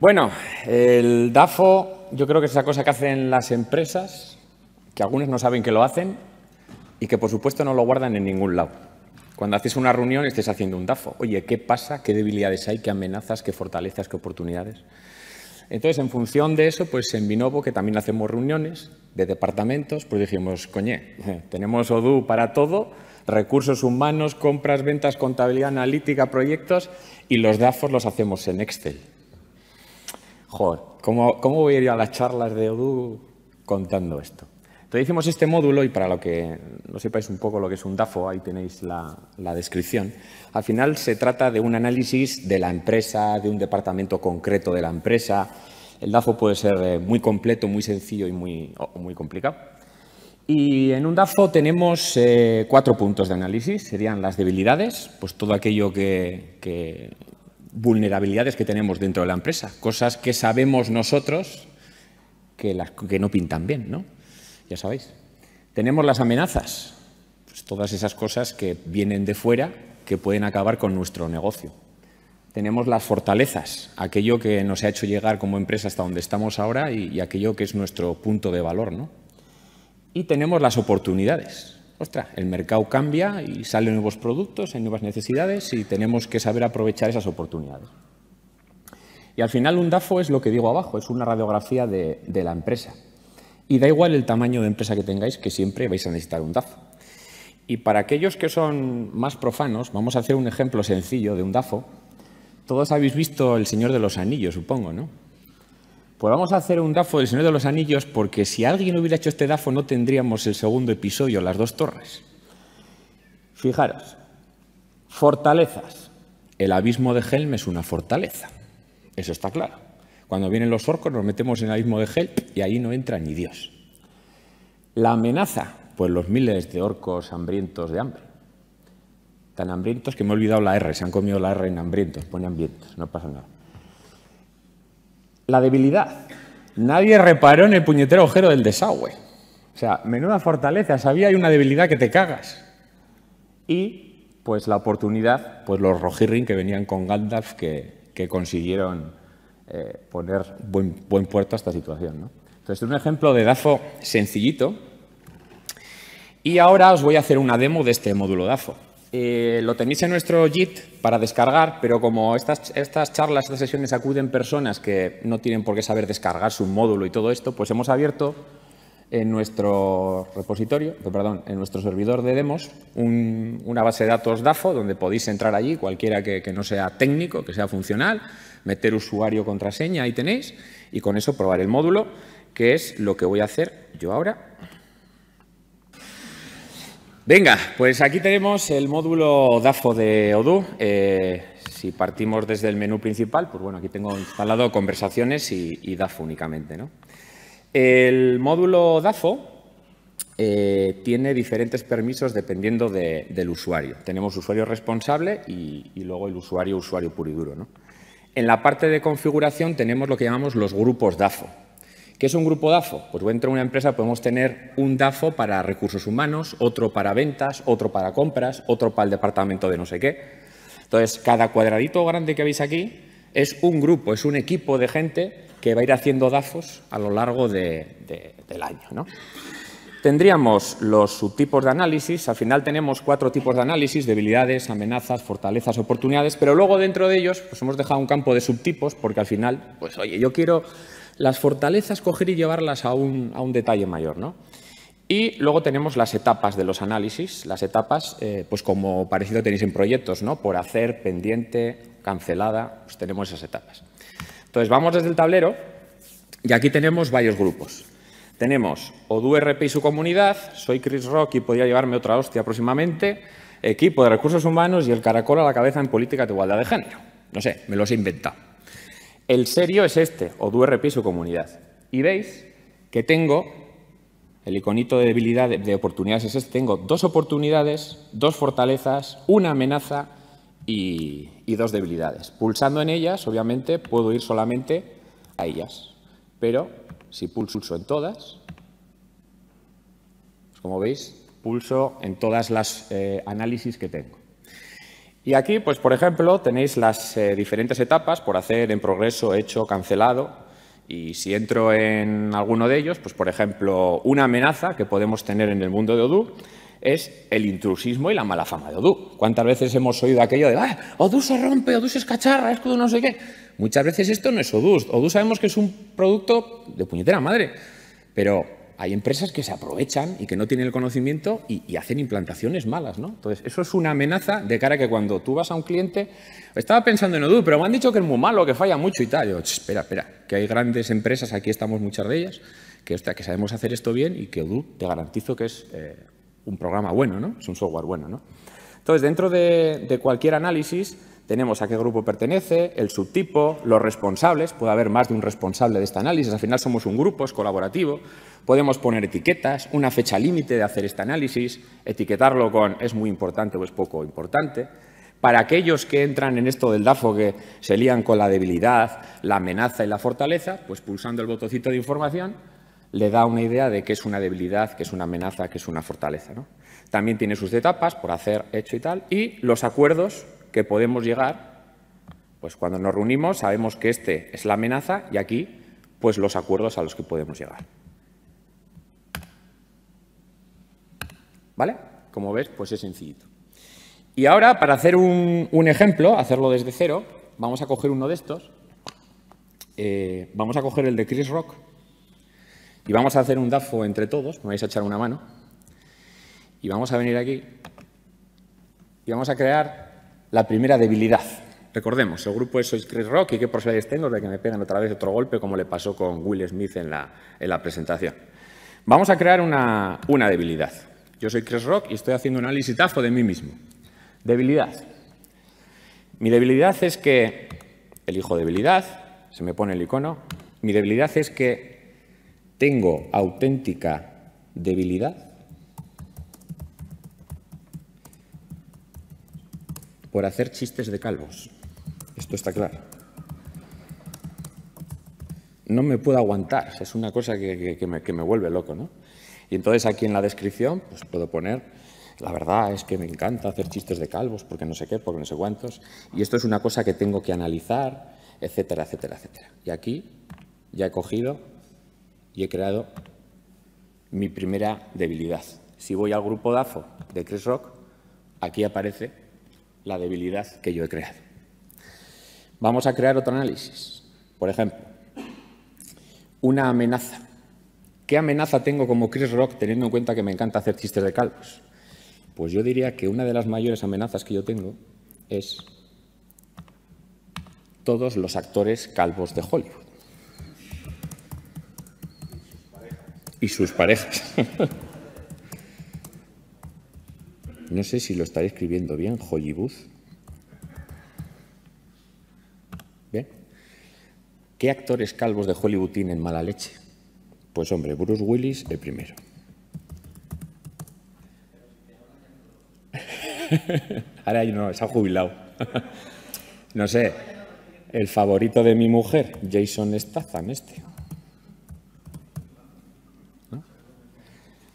Bueno, el DAFO yo creo que es esa cosa que hacen las empresas, que algunos no saben que lo hacen y que por supuesto no lo guardan en ningún lado. Cuando haces una reunión estés haciendo un DAFO. Oye, ¿qué pasa? ¿Qué debilidades hay? ¿Qué amenazas? ¿Qué fortalezas? ¿Qué oportunidades? Entonces, en función de eso, pues en Vinovo, que también hacemos reuniones de departamentos, pues dijimos, coñe, tenemos ODU para todo, recursos humanos, compras, ventas, contabilidad analítica, proyectos, y los DAFOs los hacemos en Excel joder, ¿cómo, ¿cómo voy a ir a las charlas de Odoo contando esto? Entonces hicimos este módulo y para lo que no sepáis un poco lo que es un DAFO, ahí tenéis la, descripción. Al final se trata de un análisis de la empresa, de un departamento concreto de la empresa. El DAFO puede ser eh, muy completo, muy sencillo y muy, muy complicado. Y en un DAFO tenemos eh, cuatro puntos de análisis. Serían las debilidades, pues todo aquello que, que vulnerabilidades que tenemos dentro de la empresa, cosas que sabemos nosotros que, las, que no pintan bien, ¿no? Ya sabéis. Tenemos las amenazas, pues todas esas cosas que vienen de fuera que pueden acabar con nuestro negocio. Tenemos las fortalezas, aquello que nos ha hecho llegar como empresa hasta donde estamos ahora y, aquello que es nuestro punto de valor, ¿no? Y tenemos las oportunidades, ostras, el mercado cambia y salen nuevos productos, hay nuevas necesidades y tenemos que saber aprovechar esas oportunidades. Y al final un DAFO es lo que digo abajo, es una radiografía de, de la empresa. Y da igual el tamaño de empresa que tengáis, que siempre vais a necesitar un DAFO. Y para aquellos que son más profanos, vamos a hacer un ejemplo sencillo de un DAFO. Todos habéis visto El Señor de los Anillos, supongo, ¿no? Pues vamos a hacer un DAFO del Señor de los Anillos porque si alguien hubiera hecho este DAFO no tendríamos el segundo episodio, las dos torres. Fijaros, fortalezas. El abismo de Helm es una fortaleza, eso está claro. Cuando vienen los orcos nos metemos en el abismo de Helm y ahí no entra ni Dios. La amenaza, pues los miles de orcos hambrientos de hambre. Tan hambrientos que me he olvidado la R, se han comido la R en hambrientos, pone hambrientos, no pasa nada. La debilidad. Nadie reparó en el puñetero agujero del desagüe. O sea, menuda fortaleza. Sabía hay una debilidad que te cagas. Y pues la oportunidad, pues los Rohirrim que venían con Gandalf que, consiguieron eh, poner buen, puerto a esta situación. Entonces, un ejemplo de DAFO sencillito. Y ahora os voy a hacer una demo de este módulo DAFO. Eh, lo tenéis en nuestro JIT para descargar, pero como estas, charlas, estas sesiones acuden personas que no tienen por qué saber descargar su módulo y todo esto, pues hemos abierto en nuestro repositorio, eh, perdón, en nuestro servidor de demos, una base de datos DAFO donde podéis entrar allí, cualquiera que, que, no sea técnico, que sea funcional, meter usuario, contraseña, ahí tenéis, y con eso probar el módulo, que es lo que voy a hacer yo ahora. Venga, pues aquí tenemos el módulo DAFO de Odoo. Eh, si partimos desde el menú principal, pues bueno, aquí tengo instalado conversaciones y, y DAFO únicamente. ¿no? El módulo DAFO eh, tiene diferentes permisos dependiendo del usuario. Tenemos usuario responsable y, luego el usuario, usuario puro y duro. En la parte de configuración tenemos lo que llamamos los grupos DAFO. ¿Qué es un grupo DAFO? Pues dentro de una empresa podemos tener un DAFO para recursos humanos, otro para ventas, otro para compras, otro para el departamento de no sé qué. Entonces, cada cuadradito grande que veis aquí es un grupo, es un equipo de gente que va a ir haciendo DAFOs a lo largo del año. Tendríamos los subtipos de análisis, al final tenemos cuatro tipos de análisis, debilidades, amenazas, fortalezas, oportunidades, pero luego dentro de ellos pues hemos dejado un campo de subtipos porque al final, pues oye, yo quiero las fortalezas coger y llevarlas a un, detalle mayor. ¿no? Y luego tenemos las etapas de los análisis, las etapas, eh, pues como parecido tenéis en proyectos, ¿no? por hacer, pendiente, cancelada, pues tenemos esas etapas. Entonces vamos desde el tablero y aquí tenemos varios grupos. Tenemos OduRP y su comunidad, soy Chris Rock y podría llevarme otra hostia próximamente, equipo de recursos humanos y el caracol a la cabeza en política de igualdad de género. No sé, me los he inventado. El serio es este, o DURP su comunidad. Y veis que tengo, el iconito de debilidad de oportunidades es este, tengo dos oportunidades, dos fortalezas, una amenaza y, dos debilidades. Pulsando en ellas, obviamente, puedo ir solamente a ellas. Pero si pulso en todas, pues como veis, pulso en todas las eh, análisis que tengo. Y aquí, pues, por ejemplo, tenéis las eh, diferentes etapas por hacer en progreso, hecho, cancelado. Y si entro en alguno de ellos, pues, por ejemplo, una amenaza que podemos tener en el mundo de Odoo es el intrusismo y la mala fama de Odoo. ¿Cuántas veces hemos oído aquello de ah, Odoo se rompe, Odoo se escacharra, es no sé qué? Muchas veces esto no es Odu. Odoo sabemos que es un producto de puñetera madre, pero hay empresas que se aprovechan y que no tienen el conocimiento y, hacen implantaciones malas, ¿no? Entonces, eso es una amenaza de cara a que cuando tú vas a un cliente, estaba pensando en Odoo, pero me han dicho que es muy malo, que falla mucho y tal. Yo, espera, espera, que hay grandes empresas, aquí estamos muchas de ellas, que, sabemos hacer esto bien y que Odoo te garantizo que es eh, un programa bueno, ¿no? Es un software bueno, ¿no? Entonces, dentro de cualquier análisis, tenemos a qué grupo pertenece, el subtipo, los responsables, puede haber más de un responsable de este análisis, al final somos un grupo, es colaborativo, podemos poner etiquetas, una fecha límite de hacer este análisis, etiquetarlo con es muy importante o es poco importante. Para aquellos que entran en esto del DAFO que se lían con la debilidad, la amenaza y la fortaleza, pues pulsando el botoncito de información le da una idea de qué es una debilidad, qué es una amenaza, qué es una fortaleza. También tiene sus etapas por hacer, hecho y tal, y los acuerdos que podemos llegar, pues cuando nos reunimos sabemos que este es la amenaza y aquí pues los acuerdos a los que podemos llegar. ¿Vale? Como ves, pues es sencillito. Y ahora, para hacer un, ejemplo, hacerlo desde cero, vamos a coger uno de estos. Eh, vamos a coger el de Chris Rock y vamos a hacer un DAFO entre todos, me vais a echar una mano, y vamos a venir aquí y vamos a crear la primera debilidad. Recordemos, el grupo es Chris Rock y qué posibilidades tengo de que me pegan otra vez otro golpe como le pasó con Will Smith en la, en la presentación. Vamos a crear una, debilidad. Yo soy Chris Rock y estoy haciendo un tafo de mí mismo. Debilidad. Mi debilidad es que, elijo debilidad, se me pone el icono, mi debilidad es que tengo auténtica debilidad por hacer chistes de calvos. Esto está claro. No me puedo aguantar, es una cosa que, me, vuelve loco. ¿no? Y entonces aquí en la descripción pues, puedo poner, la verdad es que me encanta hacer chistes de calvos, porque no sé qué, porque no sé cuántos, y esto es una cosa que tengo que analizar, etcétera, etcétera, etcétera. Y aquí ya he cogido y he creado mi primera debilidad. Si voy al grupo DAFO de Chris Rock, aquí aparece la debilidad que yo he creado. Vamos a crear otro análisis. Por ejemplo, una amenaza. ¿Qué amenaza tengo como Chris Rock teniendo en cuenta que me encanta hacer chistes de calvos? Pues yo diría que una de las mayores amenazas que yo tengo es todos los actores calvos de Hollywood. Y sus parejas. no sé si lo estaré escribiendo bien, Hollywood. Bien. ¿Qué actores calvos de Hollywood tienen mala leche? Pues hombre, Bruce Willis el primero. Ahora no, se ha jubilado. no sé, el favorito de mi mujer, Jason Statham, este.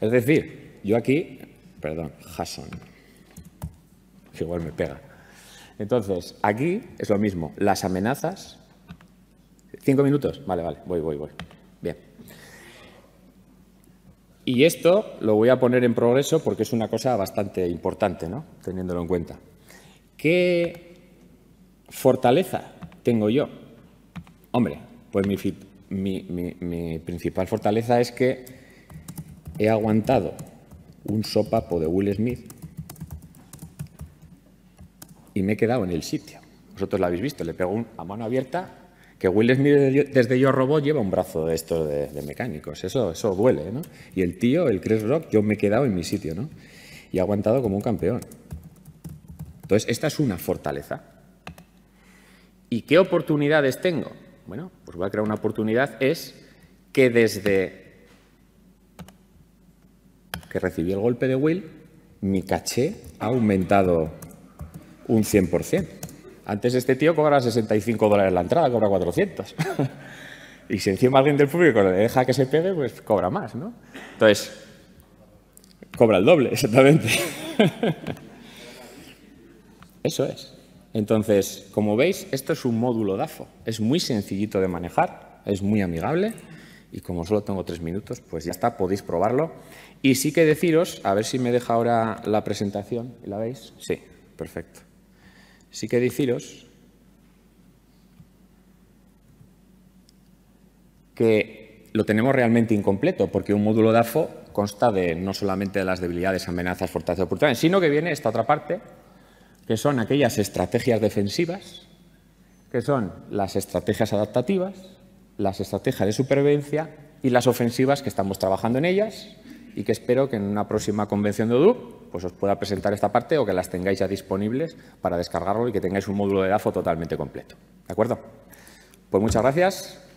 Es decir, yo aquí Perdón, Hassan. igual me pega. Entonces, aquí es lo mismo. Las amenazas. ¿Cinco minutos? Vale, vale. Voy, voy, voy. Bien. Y esto lo voy a poner en progreso porque es una cosa bastante importante, ¿no? Teniéndolo en cuenta. ¿Qué fortaleza tengo yo? Hombre, pues mi, mi principal fortaleza es que he aguantado un sopapo de Will Smith y me he quedado en el sitio. Vosotros lo habéis visto, le pego a mano abierta que Will Smith desde Yo Robot lleva un brazo de estos de, mecánicos. Eso, eso duele, ¿no? Y el tío, el Chris Rock, yo me he quedado en mi sitio, ¿no? Y he aguantado como un campeón. Entonces, esta es una fortaleza. ¿Y qué oportunidades tengo? Bueno, pues voy a crear una oportunidad, es que desde que recibí el golpe de Will, mi caché ha aumentado un 100%. Antes este tío cobraba 65 dólares la entrada, cobra 400. y si encima alguien del público le deja que se pegue, pues cobra más, ¿no? Entonces, cobra el doble, exactamente. Eso es. Entonces, como veis, esto es un módulo DAFO. Es muy sencillito de manejar, es muy amigable y como solo tengo tres minutos, pues ya está, podéis probarlo. Y sí que deciros, a ver si me deja ahora la presentación, ¿la veis? Sí, perfecto. Sí que deciros que lo tenemos realmente incompleto, porque un módulo DAFO consta de no solamente de las debilidades, amenazas, fortalezas, oportunidades, sino que viene esta otra parte, que son aquellas estrategias defensivas, que son las estrategias adaptativas, las estrategias de supervivencia y las ofensivas que estamos trabajando en ellas y que espero que en una próxima convención de ODUP pues os pueda presentar esta parte o que las tengáis ya disponibles para descargarlo y que tengáis un módulo de DAFO totalmente completo. ¿De acuerdo? Pues muchas gracias.